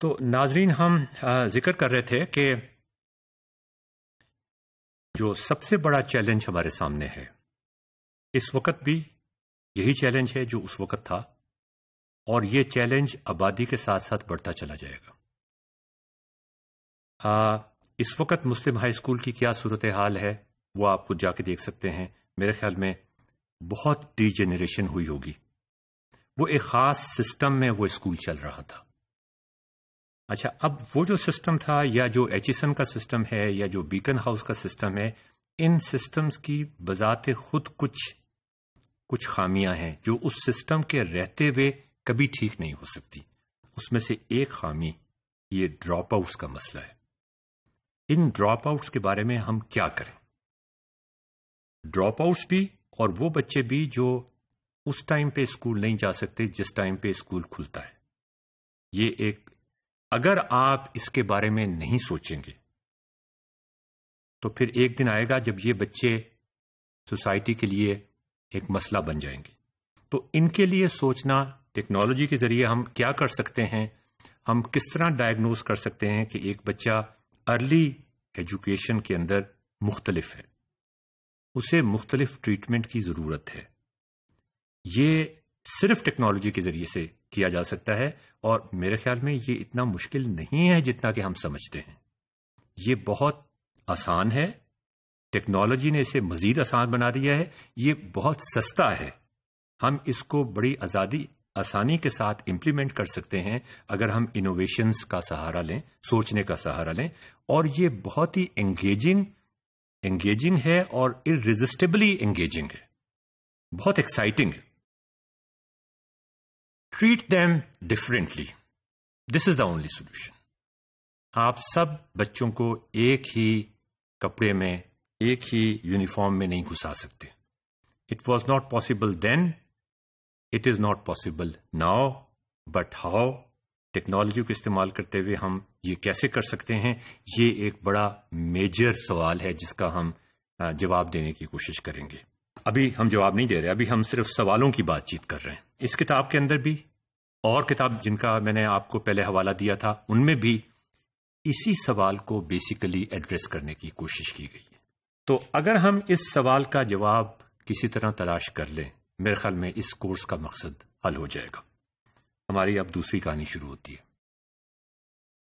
तो नाजरीन हम जिक्र कर रहे थे कि जो सबसे बड़ा चैलेंज हमारे सामने है इस वक्त भी यही चैलेंज है जो उस वक्त था और ये चैलेंज आबादी के साथ साथ बढ़ता चला जाएगा आ, इस वक्त मुस्लिम हाई स्कूल की क्या सूरत हाल है वो आप खुद जाके देख सकते हैं मेरे ख्याल में बहुत डी हुई होगी वो एक ख़ास सिस्टम में वो स्कूल चल रहा था अच्छा अब वो जो सिस्टम था या जो एच का सिस्टम है या जो बीकन हाउस का सिस्टम है इन सिस्टम्स की बजात खुद कुछ कुछ खामियां हैं जो उस सिस्टम के रहते हुए कभी ठीक नहीं हो सकती उसमें से एक खामी ये ड्रॉप आउट्स का मसला है इन ड्रॉप आउट्स के बारे में हम क्या करें ड्रॉप आउट्स भी और वो बच्चे भी जो उस टाइम पे स्कूल नहीं जा सकते जिस टाइम पे स्कूल खुलता है ये एक अगर आप इसके बारे में नहीं सोचेंगे तो फिर एक दिन आएगा जब ये बच्चे सोसाइटी के लिए एक मसला बन जाएंगे तो इनके लिए सोचना टेक्नोलॉजी के जरिए हम क्या कर सकते हैं हम किस तरह डायग्नोज कर सकते हैं कि एक बच्चा अर्ली एजुकेशन के अंदर मुख्तलिफ है उसे मुख्तलिफ ट्रीटमेंट की ज़रूरत है ये सिर्फ टेक्नोलॉजी के जरिए से किया जा सकता है और मेरे ख्याल में ये इतना मुश्किल नहीं है जितना कि हम समझते हैं ये बहुत आसान है टेक्नोलॉजी ने इसे मजीद आसान बना दिया है ये बहुत सस्ता है हम इसको बड़ी आज़ादी आसानी के साथ इम्प्लीमेंट कर सकते हैं अगर हम इनोवेशंस का सहारा लें सोचने का सहारा लें और ये बहुत ही एंगेजिंग एंगेजिंग है और इरेजिस्टेबली एंगेजिंग है बहुत एक्साइटिंग है treat them differently this is the only solution आप सब बच्चों को एक ही कपड़े में एक ही यूनिफॉर्म में नहीं घुसा सकते it was not possible then it is not possible now but how technology को इस्तेमाल करते हुए हम ये कैसे कर सकते हैं ये एक बड़ा मेजर सवाल है जिसका हम जवाब देने की कोशिश करेंगे अभी हम जवाब नहीं दे रहे अभी हम सिर्फ सवालों की बातचीत कर रहे हैं इस किताब के अंदर भी और किताब जिनका मैंने आपको पहले हवाला दिया था उनमें भी इसी सवाल को बेसिकली एड्रेस करने की कोशिश की गई है तो अगर हम इस सवाल का जवाब किसी तरह तलाश कर लें मेरे ख्याल में इस कोर्स का मकसद हल हो जाएगा हमारी अब दूसरी कहानी शुरू होती है